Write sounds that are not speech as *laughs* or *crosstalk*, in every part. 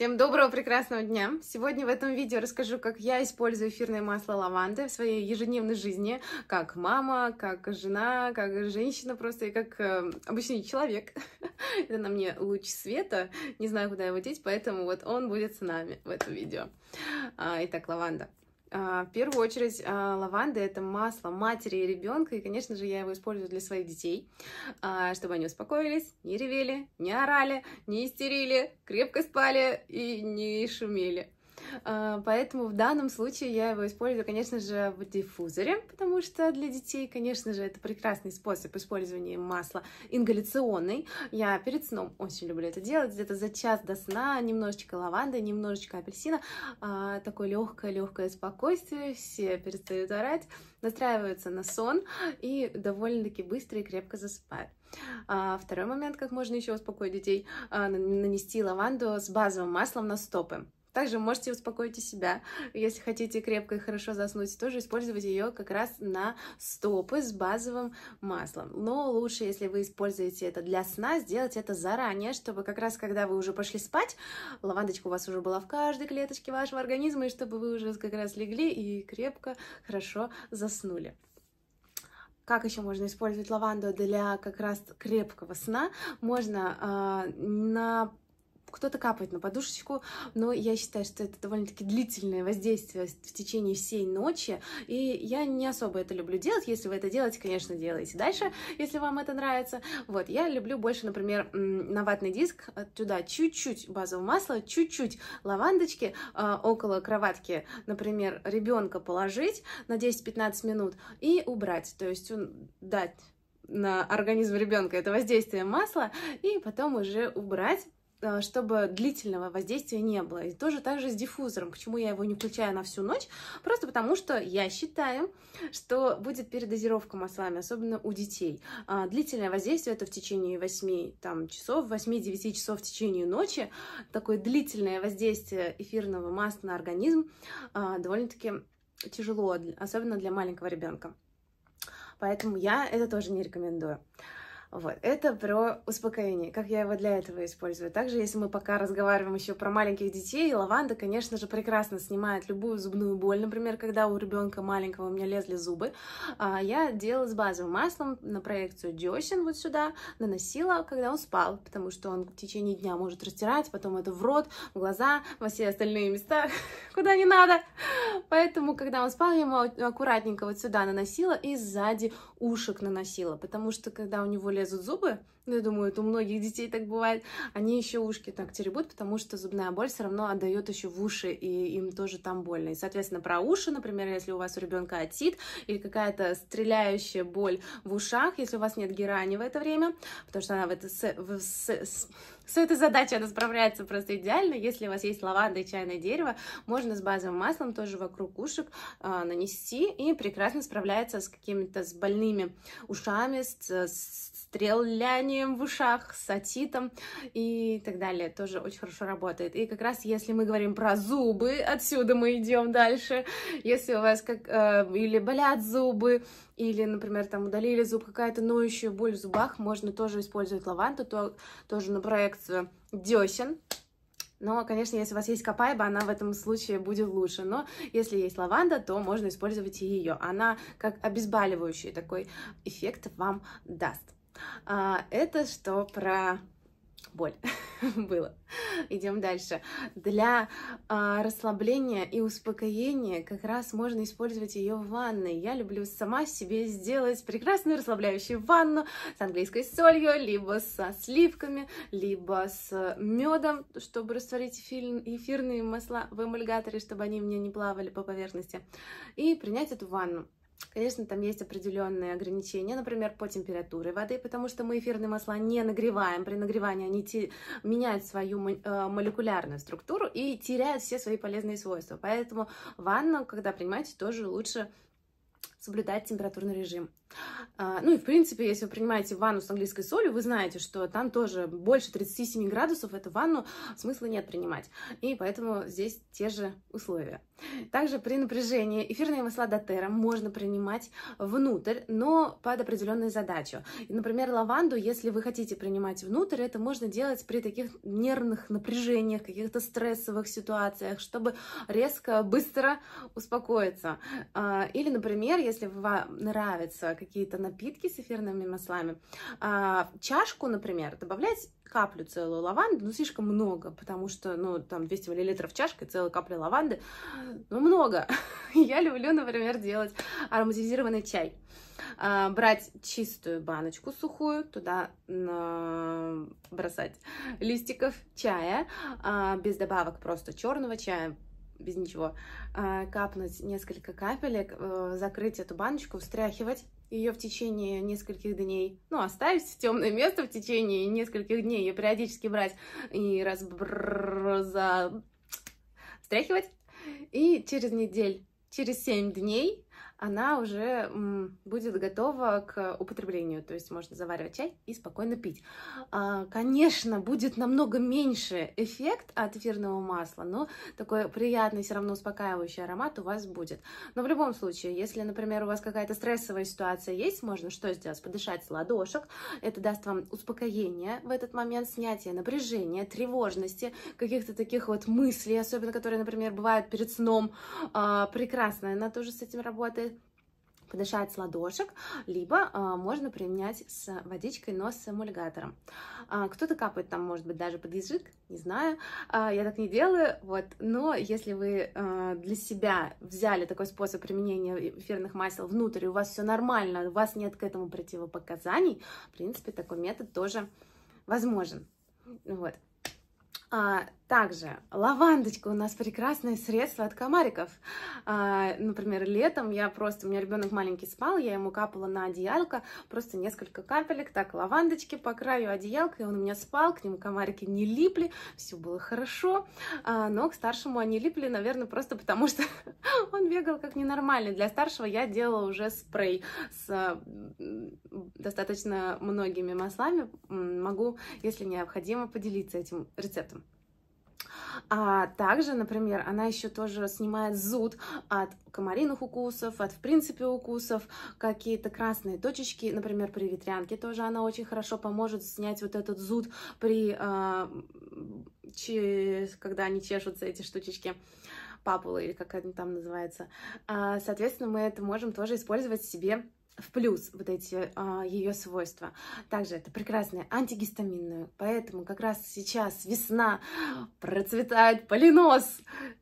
Всем доброго, прекрасного дня! Сегодня в этом видео расскажу, как я использую эфирное масло лаванды в своей ежедневной жизни, как мама, как жена, как женщина просто и как э, обычный человек. *laughs* Это на мне луч света, не знаю, куда его деть, поэтому вот он будет с нами в этом видео. А, итак, лаванда. А, в первую очередь, а, лаванда — это масло матери и ребенка, и, конечно же, я его использую для своих детей, а, чтобы они успокоились, не ревели, не орали, не истерили, крепко спали и не шумели. А, поэтому в данном случае я его использую, конечно же, в диффузоре, потому что для детей, конечно же, это прекрасный способ использования масла ингаляционный. Я перед сном очень люблю это делать, где-то за час до сна немножечко лаванды, немножечко апельсина, а, такое легкое-легкое спокойствие, все перестают орать, настраиваются на сон и довольно-таки быстро и крепко засыпают. А, второй момент, как можно еще успокоить детей, нанести лаванду с базовым маслом на стопы. Также можете успокоить и себя. Если хотите крепко и хорошо заснуть, тоже использовать ее как раз на стопы с базовым маслом. Но лучше, если вы используете это для сна, сделать это заранее, чтобы как раз когда вы уже пошли спать, лавандочка у вас уже была в каждой клеточке вашего организма, и чтобы вы уже как раз легли и крепко, хорошо заснули. Как еще можно использовать лаванду для как раз крепкого сна? Можно э, на кто-то капает на подушечку, но я считаю, что это довольно-таки длительное воздействие в течение всей ночи, и я не особо это люблю делать. Если вы это делаете, конечно, делайте дальше, если вам это нравится. Вот, я люблю больше, например, на ватный диск э, туда чуть-чуть базового масла, чуть-чуть лавандочки э, около кроватки, например, ребенка положить на 10-15 минут и убрать, то есть дать на организм ребенка это воздействие масла и потом уже убрать Э, чтобы длительного воздействия не было. И тоже так же с диффузором, почему я его не включаю на всю ночь, просто потому что я считаю, что будет передозировка маслами, особенно у детей. А, длительное воздействие это в течение 8 там, часов, 8-9 часов в течение ночи. Такое длительное воздействие эфирного масла на организм а, довольно-таки тяжело, особенно для маленького ребенка. Поэтому я это тоже не рекомендую. Вот, это про успокоение, как я его для этого использую. Также, если мы пока разговариваем еще про маленьких детей, лаванда, конечно же, прекрасно снимает любую зубную боль. Например, когда у ребенка маленького у меня лезли зубы, а, я делала с базовым маслом на проекцию десен вот сюда, наносила, когда он спал, потому что он в течение дня может растирать, потом это в рот, в глаза, во все остальные места, *laughs* куда не надо. Поэтому, когда он спал, я ему аккуратненько вот сюда наносила и сзади ушек наносила, потому что, когда у него лезут зубы, ну, я думаю, это у многих детей так бывает, они еще ушки так теребут, потому что зубная боль все равно отдает еще в уши, и им тоже там больно. И, соответственно, про уши, например, если у вас у ребенка отит или какая-то стреляющая боль в ушах, если у вас нет герани в это время, потому что она в это, с, в, с, с, с этой задачей она справляется просто идеально. Если у вас есть лаванда и чайное дерево, можно с базовым маслом тоже вокруг ушек э, нанести и прекрасно справляется с какими-то с больными ушами, с, с стрелянием в ушах, сатитом и так далее. Тоже очень хорошо работает. И как раз если мы говорим про зубы, отсюда мы идем дальше. Если у вас как э, или болят зубы, или, например, там удалили зуб, какая-то ноющая боль в зубах, можно тоже использовать лаванду, то, тоже на проекцию десен. Но, конечно, если у вас есть копайба, она в этом случае будет лучше. Но если есть лаванда, то можно использовать и ее. Она как обезболивающий такой эффект вам даст. А, это что про боль *laughs* было. Идем дальше. Для а, расслабления и успокоения как раз можно использовать ее в ванной. Я люблю сама себе сделать прекрасную расслабляющую ванну с английской солью, либо со сливками, либо с медом, чтобы растворить эфир, эфирные масла в эмульгаторе, чтобы они мне не плавали по поверхности, и принять эту ванну. Конечно, там есть определенные ограничения, например, по температуре воды, потому что мы эфирные масла не нагреваем. При нагревании они те, меняют свою э, молекулярную структуру и теряют все свои полезные свойства. Поэтому ванну, когда принимаете, тоже лучше соблюдать температурный режим. А, ну и, в принципе, если вы принимаете ванну с английской солью, вы знаете, что там тоже больше 37 градусов эту ванну смысла нет принимать. И поэтому здесь те же условия. Также при напряжении эфирные масла дотера можно принимать внутрь, но под определенную задачу. Например, лаванду, если вы хотите принимать внутрь, это можно делать при таких нервных напряжениях, каких-то стрессовых ситуациях, чтобы резко, быстро успокоиться. А, или, например, если вам нравятся какие-то напитки с эфирными маслами, а, чашку, например, добавлять каплю целую лаванды, ну, слишком много, потому что, ну, там 200 мл чашка и целая капля лаванды, ну, много. *laughs* Я люблю, например, делать ароматизированный чай. А, брать чистую баночку сухую, туда бросать листиков чая, а, без добавок просто черного чая, без ничего, а, капнуть несколько капелек, э, закрыть эту баночку, встряхивать ее в течение нескольких дней, ну, оставить в темное место в течение нескольких дней, ее периодически брать и раз встряхивать, и через недель, через семь дней она уже будет готова к употреблению, то есть можно заваривать чай и спокойно пить. А, конечно, будет намного меньше эффект от эфирного масла, но такой приятный, все равно успокаивающий аромат у вас будет. Но в любом случае, если, например, у вас какая-то стрессовая ситуация есть, можно что сделать? Подышать с ладошек, это даст вам успокоение в этот момент, снятие напряжения, тревожности, каких-то таких вот мыслей, особенно которые, например, бывают перед сном. А, прекрасно, она тоже с этим работает подышать с ладошек, либо э, можно применять с водичкой, но с эмульгатором. А, кто-то капает там, может быть, даже под язык, не знаю, а, я так не делаю, вот, но если вы э, для себя взяли такой способ применения эфирных масел внутрь, и у вас все нормально, у вас нет к этому противопоказаний, в принципе, такой метод тоже возможен. Вот. А, также лавандочка у нас прекрасное средство от комариков. А, например, летом я просто, у меня ребенок маленький спал, я ему капала на одеялко просто несколько капелек, так, лавандочки по краю одеялка, и он у меня спал, к нему комарики не липли, все было хорошо, а, но к старшему они липли, наверное, просто потому что *laughs* он бегал как ненормальный. Для старшего я делала уже спрей с достаточно многими маслами. Могу, если необходимо, поделиться этим рецептом. А также, например, она еще тоже снимает зуд от комариных укусов, от, в принципе, укусов, какие-то красные точечки, например, при ветрянке тоже она очень хорошо поможет снять вот этот зуд при, э, че, когда они чешутся, эти штучечки папулы, или как они там называются. А, соответственно, мы это можем тоже использовать себе в плюс вот эти а, ее свойства. Также это прекрасная антигистаминная, поэтому как раз сейчас весна процветает полинос.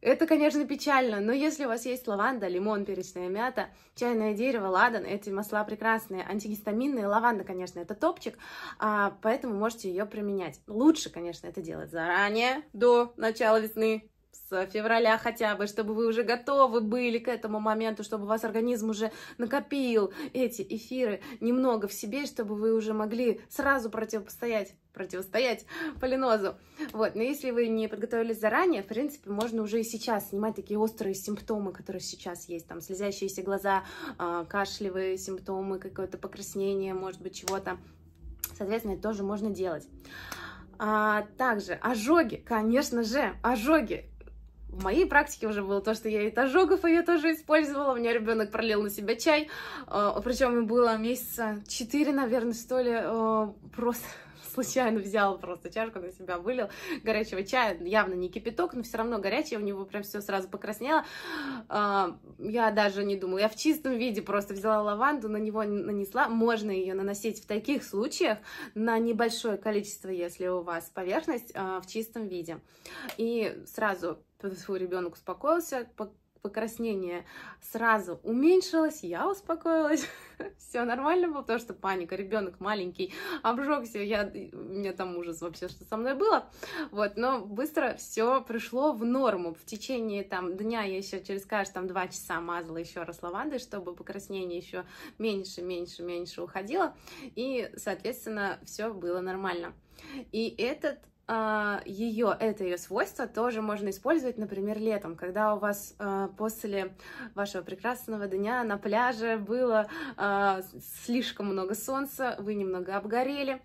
Это, конечно, печально, но если у вас есть лаванда, лимон, перечная мята, чайное дерево, ладан, эти масла прекрасные, антигистаминные, лаванда, конечно, это топчик, а, поэтому можете ее применять. Лучше, конечно, это делать заранее, до начала весны, с февраля хотя бы, чтобы вы уже готовы были к этому моменту, чтобы у вас организм уже накопил эти эфиры немного в себе, чтобы вы уже могли сразу противопостоять противостоять полинозу. Вот. Но если вы не подготовились заранее, в принципе, можно уже и сейчас снимать такие острые симптомы, которые сейчас есть. Там слезящиеся глаза, а, кашлевые симптомы, какое-то покраснение, может быть, чего-то. Соответственно, это тоже можно делать. А, также ожоги, конечно же, ожоги в моей практике уже было то, что я и тожогов ее тоже использовала. У меня ребенок пролил на себя чай. А, Причем было месяца 4, наверное, что ли. А, просто случайно взял просто чашку на себя, вылил горячего чая, явно не кипяток, но все равно горячий, у него прям все сразу покраснело. А, я даже не думала, я в чистом виде просто взяла лаванду, на него нанесла, можно ее наносить в таких случаях на небольшое количество, если у вас поверхность а, в чистом виде. И сразу свой ребенок успокоился, покраснение сразу уменьшилось, я успокоилась, *laughs* все нормально было, потому что паника, ребенок маленький, обжегся, я, у меня там ужас вообще, что со мной было, вот, но быстро все пришло в норму, в течение там дня я еще через, каждые там два часа мазала еще раз лавандой, чтобы покраснение еще меньше, меньше, меньше уходило, и, соответственно, все было нормально. И этот а, ее, это ее свойство тоже можно использовать, например, летом, когда у вас а, после вашего прекрасного дня на пляже было а, слишком много солнца, вы немного обгорели,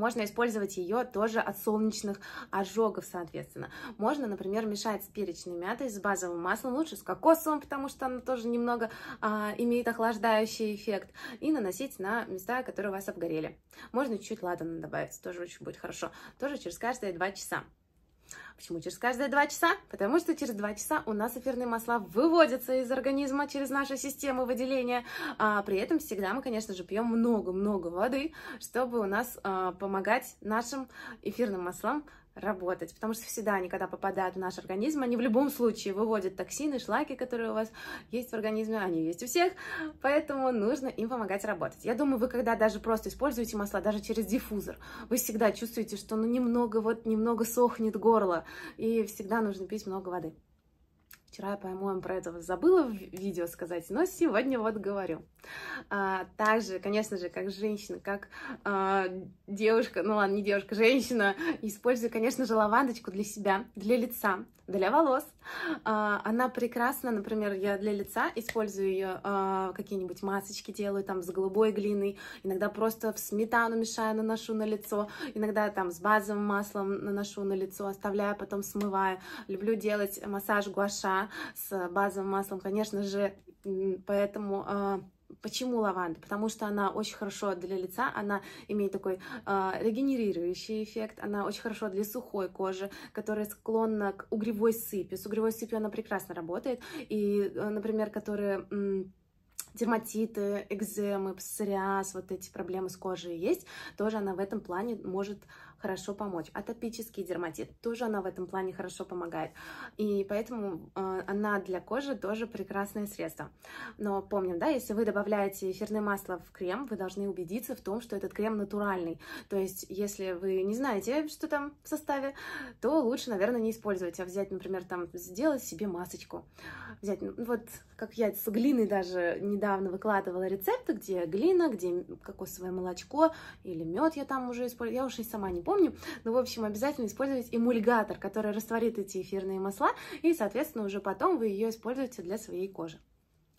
можно использовать ее тоже от солнечных ожогов, соответственно. Можно, например, мешать с перечной мятой, с базовым маслом, лучше с кокосовым, потому что она тоже немного а, имеет охлаждающий эффект, и наносить на места, которые у вас обгорели. Можно чуть-чуть ладана добавить, тоже очень будет хорошо. Тоже через каждые два часа. Почему через каждые два часа? Потому что через два часа у нас эфирные масла выводятся из организма через нашу систему выделения. А, при этом всегда мы, конечно же, пьем много-много воды, чтобы у нас а, помогать нашим эфирным маслам работать, потому что всегда они, когда попадают в наш организм, они в любом случае выводят токсины, шлаки, которые у вас есть в организме, они есть у всех, поэтому нужно им помогать работать. Я думаю, вы когда даже просто используете масла, даже через диффузор, вы всегда чувствуете, что ну немного вот, немного сохнет горло, и всегда нужно пить много воды. Вчера я, по-моему, про это забыла в видео сказать, но сегодня вот говорю. А, также, конечно же, как женщина, как а, девушка, ну ладно, не девушка, женщина, использую, конечно же, лавандочку для себя, для лица, для волос. А, она прекрасна, например, я для лица использую ее, а, какие-нибудь масочки делаю там с голубой глиной, иногда просто в сметану мешаю, наношу на лицо, иногда там с базовым маслом наношу на лицо, оставляю, потом смываю. Люблю делать массаж гуаша, с базовым маслом, конечно же, поэтому... А, почему лаванда? Потому что она очень хорошо для лица, она имеет такой э, регенерирующий эффект, она очень хорошо для сухой кожи, которая склонна к угревой сыпи. С угревой сыпью она прекрасно работает, и, э, например, которые... дерматиты, экземы, псориаз, вот эти проблемы с кожей есть, тоже она в этом плане может хорошо помочь. Атопический дерматит тоже она в этом плане хорошо помогает. И поэтому э, она для кожи тоже прекрасное средство. Но помним, да, если вы добавляете эфирное масло в крем, вы должны убедиться в том, что этот крем натуральный. То есть, если вы не знаете, что там в составе, то лучше, наверное, не использовать, а взять, например, там, сделать себе масочку. Взять, ну, вот как я с глиной даже недавно выкладывала рецепты, где глина, где кокосовое молочко или мед я там уже использую, я уже и сама не помню, помню. Но, ну, в общем, обязательно использовать эмульгатор, который растворит эти эфирные масла, и, соответственно, уже потом вы ее используете для своей кожи.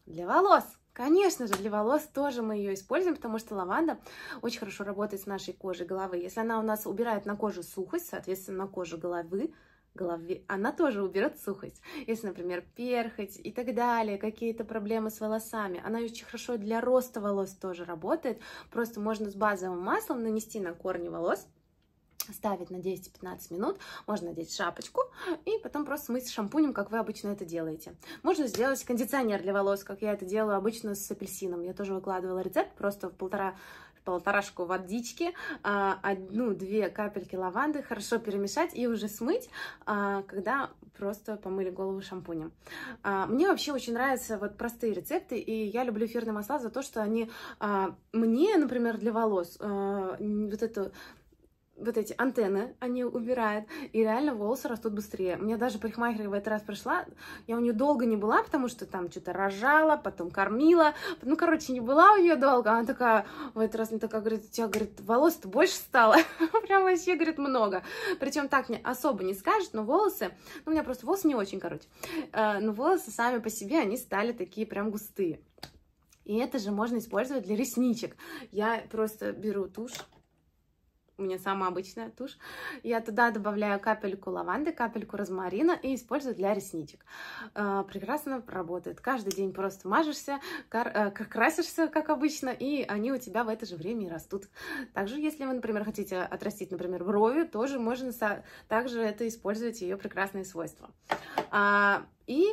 Для волос! Конечно же, для волос тоже мы ее используем, потому что лаванда очень хорошо работает с нашей кожей головы. Если она у нас убирает на кожу сухость, соответственно, на кожу головы, голове, она тоже уберет сухость. Если, например, перхоть и так далее, какие-то проблемы с волосами, она очень хорошо для роста волос тоже работает. Просто можно с базовым маслом нанести на корни волос, оставить на 10-15 минут. Можно надеть шапочку и потом просто смыть шампунем, как вы обычно это делаете. Можно сделать кондиционер для волос, как я это делаю обычно с апельсином. Я тоже выкладывала рецепт, просто в полтора полторашку водички, а, одну-две капельки лаванды, хорошо перемешать и уже смыть, а, когда просто помыли голову шампунем. А, мне вообще очень нравятся вот простые рецепты, и я люблю эфирные масла за то, что они мне, например, для волос, вот эту вот эти антенны, они убирают, и реально волосы растут быстрее. Мне даже парикмахер в этот раз пришла, я у нее долго не была, потому что там что-то рожала, потом кормила, ну, короче, не была у нее долго, она такая, в этот раз мне такая говорит, у тебя, говорит, волос-то больше стало, *laughs* прям вообще, говорит, много. Причем так мне особо не скажет, но волосы, ну, у меня просто волосы не очень, короче, э, но волосы сами по себе, они стали такие прям густые. И это же можно использовать для ресничек. Я просто беру тушь, у меня самая обычная тушь. Я туда добавляю капельку лаванды, капельку розмарина и использую для ресничек. А, прекрасно работает. Каждый день просто мажешься, э, красишься, как обычно, и они у тебя в это же время и растут. Также, если вы, например, хотите отрастить, например, брови, тоже можно также это использовать, ее прекрасные свойства. А, и,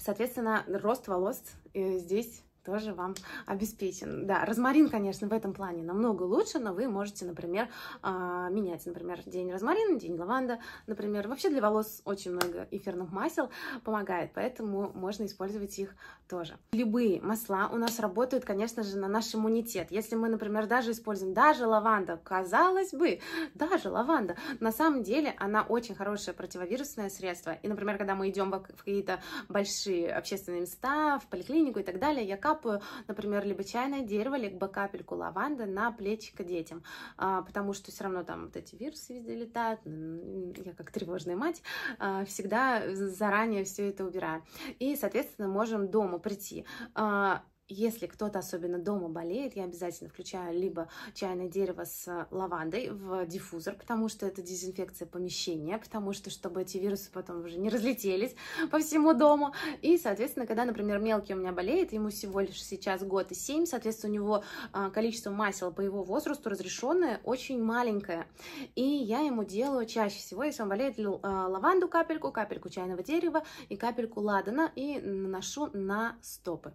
соответственно, рост волос э, здесь тоже вам обеспечен. Да, розмарин, конечно, в этом плане намного лучше, но вы можете, например, а, менять, например, день розмарина, день лаванда, например. Вообще для волос очень много эфирных масел помогает, поэтому можно использовать их тоже. Любые масла у нас работают, конечно же, на наш иммунитет. Если мы, например, даже используем даже лаванда, казалось бы, даже лаванда, на самом деле она очень хорошее противовирусное средство. И, например, когда мы идем в какие-то большие общественные места, в поликлинику и так далее, я капаю, например, либо чайное дерево, либо капельку лаванды на плечико детям, а, потому что все равно там вот эти вирусы везде летают, я как тревожная мать а, всегда заранее все это убираю. И, соответственно, можем дома прийти а, если кто-то особенно дома болеет, я обязательно включаю либо чайное дерево с лавандой в диффузор, потому что это дезинфекция помещения, потому что, чтобы эти вирусы потом уже не разлетелись по всему дому. И, соответственно, когда, например, мелкий у меня болеет, ему всего лишь сейчас год и семь, соответственно, у него а, количество масел по его возрасту разрешенное очень маленькое. И я ему делаю чаще всего, если он болеет, а, лаванду капельку, капельку чайного дерева и капельку ладана и наношу на стопы.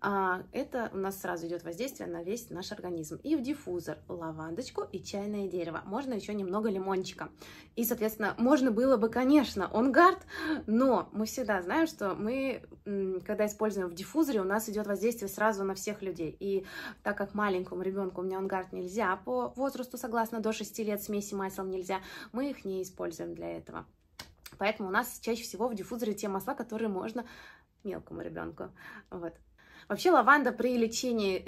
А, это у нас сразу идет воздействие на весь наш организм. И в диффузор лавандочку и чайное дерево. Можно еще немного лимончика. И, соответственно, можно было бы, конечно, онгард, но мы всегда знаем, что мы, когда используем в диффузоре, у нас идет воздействие сразу на всех людей. И так как маленькому ребенку у меня онгард нельзя а по возрасту, согласно до 6 лет смеси масел нельзя, мы их не используем для этого. Поэтому у нас чаще всего в диффузоре те масла, которые можно мелкому ребенку. Вот. Вообще лаванда при лечении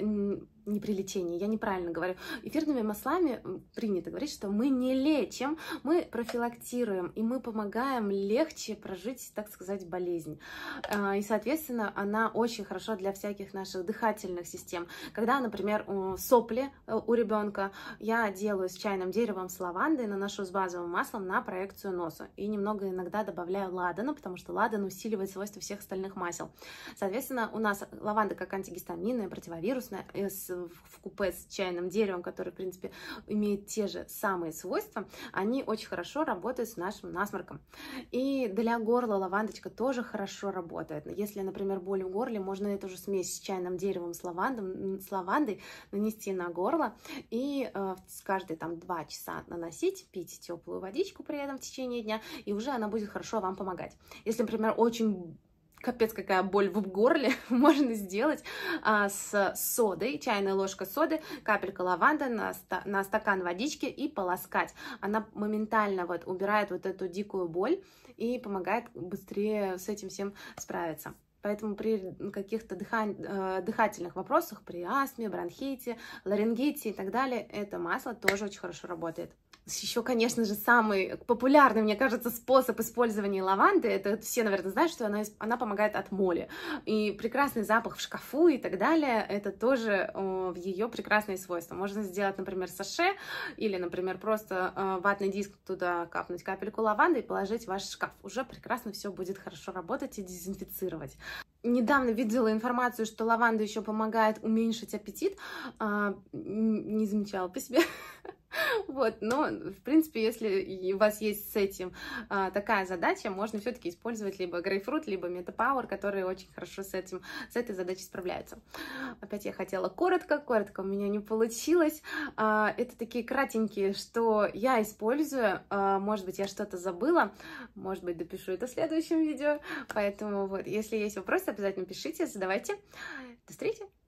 не при я неправильно говорю. Эфирными маслами принято говорить, что мы не лечим, мы профилактируем, и мы помогаем легче прожить, так сказать, болезнь. А, и, соответственно, она очень хорошо для всяких наших дыхательных систем. Когда, например, сопли э, у ребенка, я делаю с чайным деревом с лавандой, наношу с базовым маслом на проекцию носа. И немного иногда добавляю ладана, потому что ладан усиливает свойства всех остальных масел. Соответственно, у нас лаванда как антигистаминная, противовирусная, э, с в купе с чайным деревом, который, в принципе, имеет те же самые свойства, они очень хорошо работают с нашим насморком. И для горла лавандочка тоже хорошо работает. Если, например, боль в горле, можно эту же смесь с чайным деревом, с, лавандом, с лавандой нанести на горло и э, каждые там два часа наносить, пить теплую водичку при этом в течение дня, и уже она будет хорошо вам помогать. Если, например, очень капец какая боль в горле, *laughs* можно сделать а, с содой, чайная ложка соды, капелька лаванды на, стакан водички и полоскать. Она моментально вот убирает вот эту дикую боль и помогает быстрее с этим всем справиться. Поэтому при каких-то э, дыхательных вопросах, при астме, бронхите, ларингите и так далее, это масло тоже очень хорошо работает. Еще, конечно же, самый популярный, мне кажется, способ использования лаванды, это все, наверное, знают, что она, она помогает от моли. И прекрасный запах в шкафу и так далее, это тоже в ее прекрасные свойства. Можно сделать, например, саше или, например, просто э, ватный диск туда капнуть капельку лаванды и положить в ваш шкаф. Уже прекрасно все будет хорошо работать и дезинфицировать. Недавно видела информацию, что лаванда еще помогает уменьшить аппетит. А, не замечала по себе. *laughs* *laughs* Вот, но, в принципе, если у вас есть с этим а, такая задача, можно все-таки использовать либо грейпфрут, либо метапауэр, которые очень хорошо с, этим, с этой задачей справляются. Опять я хотела коротко, коротко у меня не получилось. А, это такие кратенькие, что я использую. А, может быть, я что-то забыла, может быть, допишу это в следующем видео. Поэтому вот, если есть вопросы, обязательно пишите, задавайте. До встречи!